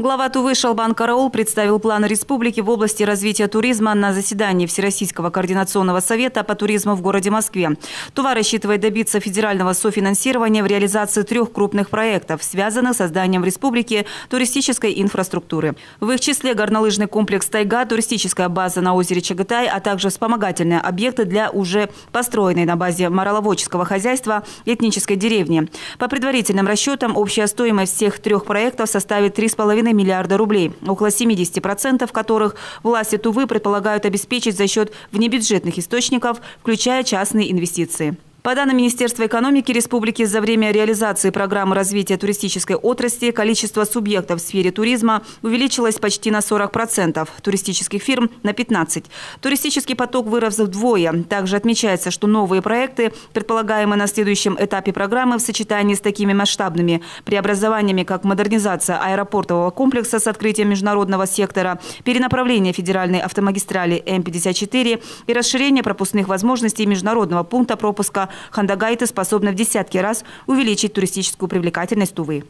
Глава Тувы банк Караул представил план республики в области развития туризма на заседании Всероссийского координационного совета по туризму в городе Москве. Тува рассчитывает добиться федерального софинансирования в реализации трех крупных проектов, связанных с созданием в республике туристической инфраструктуры. В их числе горнолыжный комплекс «Тайга», туристическая база на озере Чагатай, а также вспомогательные объекты для уже построенной на базе мороловодческого хозяйства этнической деревни. По предварительным расчетам, общая стоимость всех трех проектов составит 3,5 3,5 миллиарда рублей, около 70% которых власти Тувы предполагают обеспечить за счет внебюджетных источников, включая частные инвестиции. По данным Министерства экономики Республики, за время реализации программы развития туристической отрасли количество субъектов в сфере туризма увеличилось почти на 40%, туристических фирм – на 15%. Туристический поток вырос вдвое. Также отмечается, что новые проекты, предполагаемые на следующем этапе программы в сочетании с такими масштабными преобразованиями, как модернизация аэропортового комплекса с открытием международного сектора, перенаправление федеральной автомагистрали М-54 и расширение пропускных возможностей международного пункта пропуска Хандагайта способна в десятки раз увеличить туристическую привлекательность Тувы.